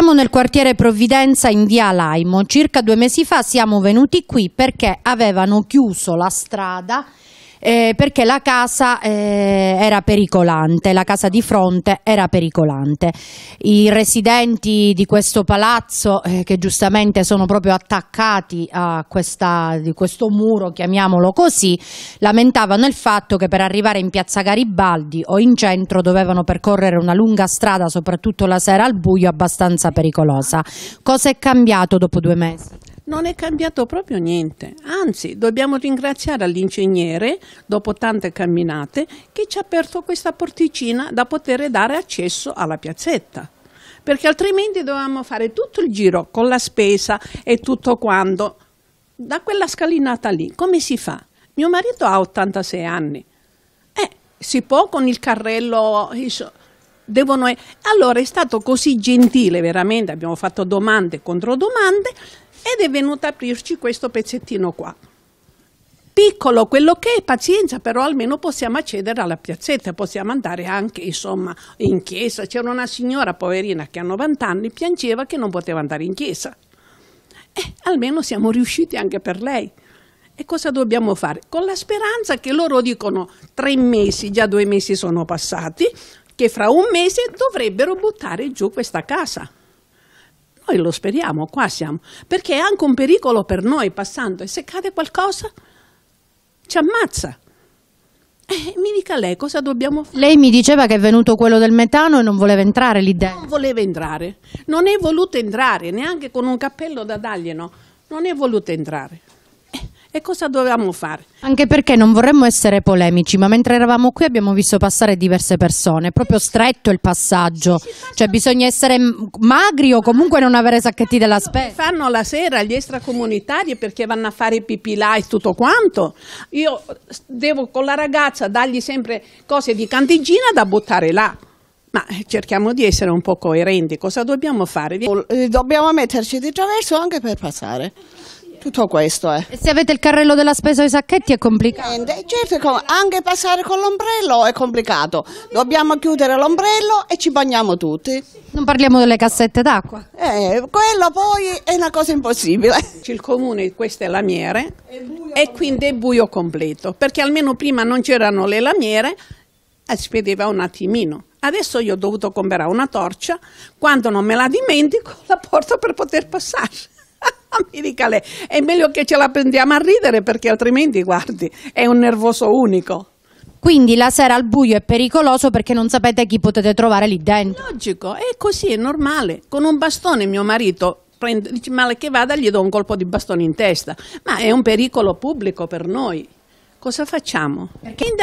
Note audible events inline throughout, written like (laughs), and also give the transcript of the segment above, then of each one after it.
Siamo nel quartiere Provvidenza in via Laimo. Circa due mesi fa siamo venuti qui perché avevano chiuso la strada eh, perché la casa eh, era pericolante, la casa di fronte era pericolante. I residenti di questo palazzo, eh, che giustamente sono proprio attaccati a questa, questo muro, chiamiamolo così, lamentavano il fatto che per arrivare in piazza Garibaldi o in centro dovevano percorrere una lunga strada, soprattutto la sera al buio, abbastanza pericolosa. Cosa è cambiato dopo due mesi? non è cambiato proprio niente. Anzi, dobbiamo ringraziare l'ingegnere, dopo tante camminate, che ci ha aperto questa porticina da poter dare accesso alla piazzetta. Perché altrimenti dovevamo fare tutto il giro con la spesa e tutto quanto. Da quella scalinata lì, come si fa? Mio marito ha 86 anni. Eh, si può con il carrello... Devono... Allora è stato così gentile, veramente, abbiamo fatto domande contro domande ed è venuta a aprirci questo pezzettino qua. Piccolo quello che è, pazienza, però almeno possiamo accedere alla piazzetta, possiamo andare anche insomma in chiesa. C'era una signora poverina che a 90 anni piangeva che non poteva andare in chiesa. E almeno siamo riusciti anche per lei. E cosa dobbiamo fare? Con la speranza che loro dicono tre mesi, già due mesi sono passati, che fra un mese dovrebbero buttare giù questa casa. Noi lo speriamo, qua siamo, perché è anche un pericolo per noi passando e se cade qualcosa ci ammazza. Eh, mi dica lei cosa dobbiamo fare. Lei mi diceva che è venuto quello del metano e non voleva entrare lì dentro. Non voleva entrare, non è voluto entrare, neanche con un cappello da darglielo, non è voluto entrare. E cosa dovevamo fare? Anche perché non vorremmo essere polemici, ma mentre eravamo qui abbiamo visto passare diverse persone, proprio stretto il passaggio, cioè bisogna essere magri o comunque non avere sacchetti della spesa. Fanno la sera gli extracomunitari perché vanno a fare pipì là e tutto quanto. Io devo con la ragazza dargli sempre cose di cantigina da buttare là. Ma eh, cerchiamo di essere un po' coerenti, cosa dobbiamo fare? Eh, dobbiamo metterci di traverso anche per passare tutto questo. Eh. E se avete il carrello della spesa o i sacchetti è complicato? Certo, anche passare con l'ombrello è complicato. Dobbiamo chiudere l'ombrello e ci bagniamo tutti. Non parliamo delle cassette d'acqua. Eh, quello poi è una cosa impossibile. Il comune, queste lamiere, e quindi è buio completo, perché almeno prima non c'erano le lamiere, e eh, si vedeva un attimino. Adesso io ho dovuto comprare una torcia, quando non me la dimentico (laughs) la porto per poter passare. (laughs) Miricale, è meglio che ce la prendiamo a ridere perché altrimenti, guardi, è un nervoso unico. Quindi la sera al buio è pericoloso perché non sapete chi potete trovare lì dentro. Logico, è così, è normale. Con un bastone mio marito prende, dice male che vada, gli do un colpo di bastone in testa. Ma è un pericolo pubblico per noi. Cosa facciamo? Perché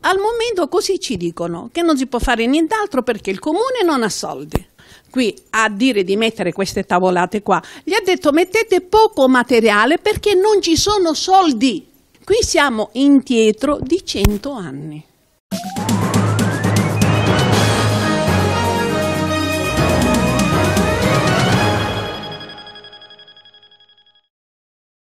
al momento così ci dicono che non si può fare nient'altro perché il comune non ha soldi qui a dire di mettere queste tavolate qua, gli ha detto mettete poco materiale perché non ci sono soldi. Qui siamo indietro di 100 anni.